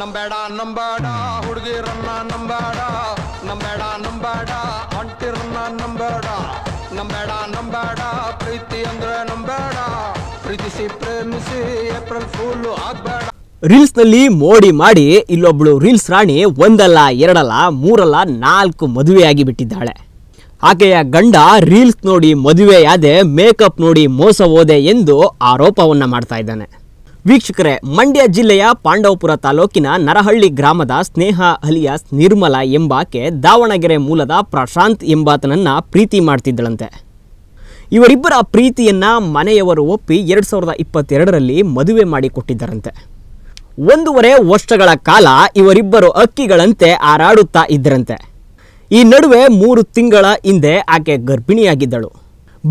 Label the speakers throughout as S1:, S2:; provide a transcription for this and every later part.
S1: ನಂಬೇಡ ನಂಬಾಡ ಹುಡುಗಿರನ್ನ ನಂಬಾಡ ನಂಬೇಡ ನಂಬಾಡ ಅಂಟಿರನ್ನ ನಂಬಾಡ ನಂಬೇಡ ನಂಬಾಡ ಪ್ರೀತಿ ಅಂದ್ರೆ ನಂಬೇಡ ಪ್ರೀತಿಸಿ ಪ್ರೇಮಿಸಿ ಏಪ್ರಿಲ್ ಫುಲ್ಲು ಆಗ್ಬೇಡ ರೀಲ್ಸ್ ನಲ್ಲಿ ಮೋಡಿ ಮಾಡಿ ಇಲ್ಲೊಬ್ಳು ರೀಲ್ಸ್ ರಾಣಿ ಒಂದಲ್ಲ ಎರಡಲ್ಲ ಮೂರಲ್ಲ ನಾಲ್ಕು ಮದುವೆಯಾಗಿ ಬಿಟ್ಟಿದ್ದಾಳೆ ಆಕೆಯ ಗಂಡ ರೀಲ್ಸ್ ನೋಡಿ ಮದುವೆಯಾದೆ ಮೇಕಪ್ ನೋಡಿ ಮೋಸ ಹೋದೆ ಎಂದು ಆರೋಪವನ್ನು ಮಾಡ್ತಾ ಇದ್ದಾನೆ ವೀಕ್ಷಕರೇ ಮಂಡ್ಯ ಜಿಲ್ಲೆಯ ಪಾಂಡವಪುರ ತಾಲೂಕಿನ ನರಹಳ್ಳಿ ಗ್ರಾಮದ ಸ್ನೇಹ ಅಲಿಯಾಸ್ ನಿರ್ಮಲ ಎಂಬಾಕೆ ದಾವಣಗೆರೆ ಮೂಲದ ಪ್ರಶಾಂತ್ ಎಂಬಾತನನ್ನ ಪ್ರೀತಿ ಮಾಡ್ತಿದ್ದಳಂತೆ ಇವರಿಬ್ಬರ ಪ್ರೀತಿಯನ್ನ ಮನೆಯವರು ಒಪ್ಪಿ ಎರಡು ಸಾವಿರದ ಇಪ್ಪತ್ತೆರಡರಲ್ಲಿ ಮದುವೆ ಮಾಡಿಕೊಟ್ಟಿದ್ದರಂತೆ ಒಂದೂವರೆ ವರ್ಷಗಳ ಕಾಲ ಇವರಿಬ್ಬರು ಅಕ್ಕಿಗಳಂತೆ ಹಾರಾಡುತ್ತಾ ಇದ್ದರಂತೆ ಈ ನಡುವೆ ಮೂರು ತಿಂಗಳ ಹಿಂದೆ ಆಕೆ ಗರ್ಭಿಣಿಯಾಗಿದ್ದಳು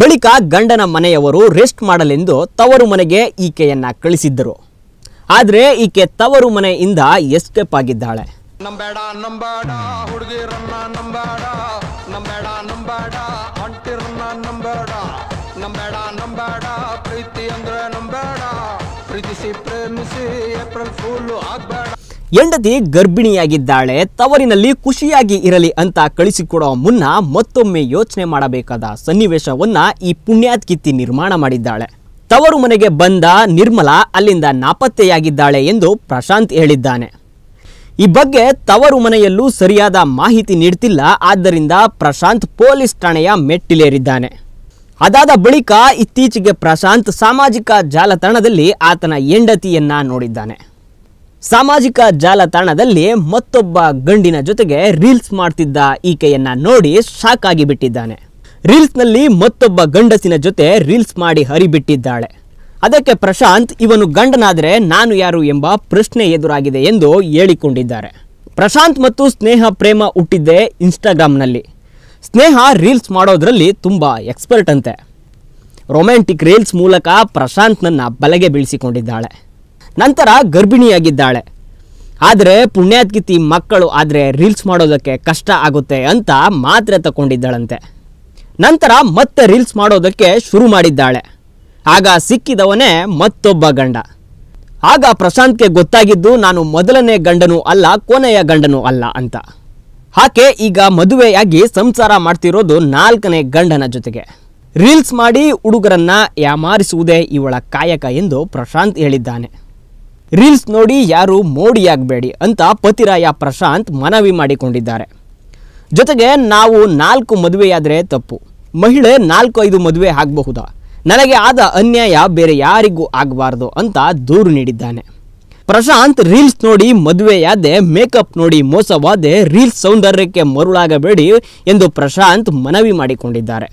S1: ಬಳಿಕ ಗಂಡನ ಮನೆಯವರು ರೆಸ್ಟ್ ಮಾಡಲೆಂದು ತವರು ಮನೆಗೆ ಈಕೆಯನ್ನು ಕಳಿಸಿದ್ದರು ಆದರೆ ಈಕೆ ತವರು ಮನೆಯಿಂದ ಎಸ್ಕೇಪ್ ಆಗಿದ್ದಾಳೆ ಪ್ರೀತಿ ಅಂದ್ರೆ ನಂಬೇಡ ಪ್ರೀತಿಸಿ ಪ್ರೇಮಿಸಿ ಏಪ್ರಿಲ್ ಫುಲ್ ಆಗ್ಬೇಡ ಹೆಂಡತಿ ಗರ್ಭಿಣಿಯಾಗಿದ್ದಾಳೆ ತವರಿನಲ್ಲಿ ಖುಷಿಯಾಗಿ ಇರಲಿ ಅಂತ ಕಳಿಸಿಕೊಡೋ ಮುನ್ನ ಮತ್ತೊಮ್ಮೆ ಯೋಚನೆ ಮಾಡಬೇಕಾದ ಸನ್ನಿವೇಶವನ್ನ ಈ ಪುಣ್ಯಾತ್ ಕಿತ್ತಿ ನಿರ್ಮಾಣ ಮಾಡಿದ್ದಾಳೆ ತವರು ಮನೆಗೆ ಬಂದ ನಿರ್ಮಲಾ ಅಲ್ಲಿಂದ ನಾಪತ್ತೆಯಾಗಿದ್ದಾಳೆ ಎಂದು ಪ್ರಶಾಂತ್ ಹೇಳಿದ್ದಾನೆ ಈ ಬಗ್ಗೆ ತವರು ಮನೆಯಲ್ಲೂ ಸರಿಯಾದ ಮಾಹಿತಿ ನೀಡ್ತಿಲ್ಲ ಆದ್ದರಿಂದ ಪ್ರಶಾಂತ್ ಪೊಲೀಸ್ ಠಾಣೆಯ ಮೆಟ್ಟಿಲೇರಿದ್ದಾನೆ ಅದಾದ ಬಳಿಕ ಇತ್ತೀಚೆಗೆ ಪ್ರಶಾಂತ್ ಸಾಮಾಜಿಕ ಜಾಲತಾಣದಲ್ಲಿ ಆತನ ಹೆಂಡತಿಯನ್ನ ನೋಡಿದ್ದಾನೆ ಸಾಮಾಜಿಕ ಜಾಲತಾಣದಲ್ಲಿ ಮತ್ತೊಬ್ಬ ಗಂಡಿನ ಜೊತೆಗೆ ರೀಲ್ಸ್ ಮಾಡ್ತಿದ್ದ ಈಕೆಯನ್ನ ನೋಡಿ ಶಾಕ್ ಆಗಿಬಿಟ್ಟಿದ್ದಾನೆ ರೀಲ್ಸ್ನಲ್ಲಿ ಮತ್ತೊಬ್ಬ ಗಂಡಸಿನ ಜೊತೆ ರೀಲ್ಸ್ ಮಾಡಿ ಹರಿಬಿಟ್ಟಿದ್ದಾಳೆ ಅದಕ್ಕೆ ಪ್ರಶಾಂತ್ ಇವನು ಗಂಡನಾದರೆ ನಾನು ಯಾರು ಎಂಬ ಪ್ರಶ್ನೆ ಎದುರಾಗಿದೆ ಎಂದು ಹೇಳಿಕೊಂಡಿದ್ದಾರೆ ಪ್ರಶಾಂತ್ ಮತ್ತು ಸ್ನೇಹ ಪ್ರೇಮ ಹುಟ್ಟಿದ್ದೆ ಇನ್ಸ್ಟಾಗ್ರಾಮ್ನಲ್ಲಿ ಸ್ನೇಹ ರೀಲ್ಸ್ ಮಾಡೋದ್ರಲ್ಲಿ ತುಂಬ ಎಕ್ಸ್ಪರ್ಟ್ ಅಂತೆ ರೊಮ್ಯಾಂಟಿಕ್ ರೀಲ್ಸ್ ಮೂಲಕ ಪ್ರಶಾಂತ್ನನ್ನು ಬಲೆಗೆ ಬೀಳಿಸಿಕೊಂಡಿದ್ದಾಳೆ ನಂತರ ಗರ್ಭಿಣಿಯಾಗಿದ್ದಾಳೆ ಆದರೆ ಪುಣ್ಯಾತ್ಕಿತಿ ಮಕ್ಕಳು ಆದರೆ ರೀಲ್ಸ್ ಮಾಡೋದಕ್ಕೆ ಕಷ್ಟ ಆಗುತ್ತೆ ಅಂತ ಮಾತ್ರೆ ತಗೊಂಡಿದ್ದಾಳಂತೆ ನಂತರ ಮತ್ತೆ ರೀಲ್ಸ್ ಮಾಡೋದಕ್ಕೆ ಶುರು ಮಾಡಿದ್ದಾಳೆ ಆಗ ಸಿಕ್ಕಿದವನೇ ಮತ್ತೊಬ್ಬ ಗಂಡ ಆಗ ಪ್ರಶಾಂತ್ಗೆ ಗೊತ್ತಾಗಿದ್ದು ನಾನು ಮೊದಲನೇ ಗಂಡನೂ ಅಲ್ಲ ಕೊನೆಯ ಗಂಡನೂ ಅಲ್ಲ ಅಂತ ಆಕೆ ಈಗ ಮದುವೆಯಾಗಿ ಸಂಸಾರ ಮಾಡ್ತಿರೋದು ನಾಲ್ಕನೇ ಗಂಡನ ಜೊತೆಗೆ ರೀಲ್ಸ್ ಮಾಡಿ ಹುಡುಗರನ್ನ ಯಾಮಾರಿಸುವುದೇ ಇವಳ ಕಾಯಕ ಎಂದು ಪ್ರಶಾಂತ್ ಹೇಳಿದ್ದಾನೆ ರೀಲ್ಸ್ ನೋಡಿ ಯಾರು ಮೋಡಿಯಾಗಬೇಡಿ ಅಂತ ಪತಿರಾಯ ಪ್ರಶಾಂತ್ ಮನವಿ ಮಾಡಿಕೊಂಡಿದ್ದಾರೆ ಜೊತೆಗೆ ನಾವು ನಾಲ್ಕು ಮದುವೆಯಾದರೆ ತಪ್ಪು ಮಹಿಳೆ ನಾಲ್ಕು ಐದು ಮದುವೆ ಆಗಬಹುದಾ ನನಗೆ ಆದ ಅನ್ಯಾಯ ಬೇರೆ ಯಾರಿಗೂ ಆಗಬಾರ್ದು ಅಂತ ದೂರು ನೀಡಿದ್ದಾನೆ ಪ್ರಶಾಂತ್ ರೀಲ್ಸ್ ನೋಡಿ ಮದುವೆಯಾದೆ ಮೇಕಪ್ ನೋಡಿ ಮೋಸವಾದೆ ರೀಲ್ಸ್ ಸೌಂದರ್ಯಕ್ಕೆ ಮರುಳಾಗಬೇಡಿ ಎಂದು ಪ್ರಶಾಂತ್ ಮನವಿ ಮಾಡಿಕೊಂಡಿದ್ದಾರೆ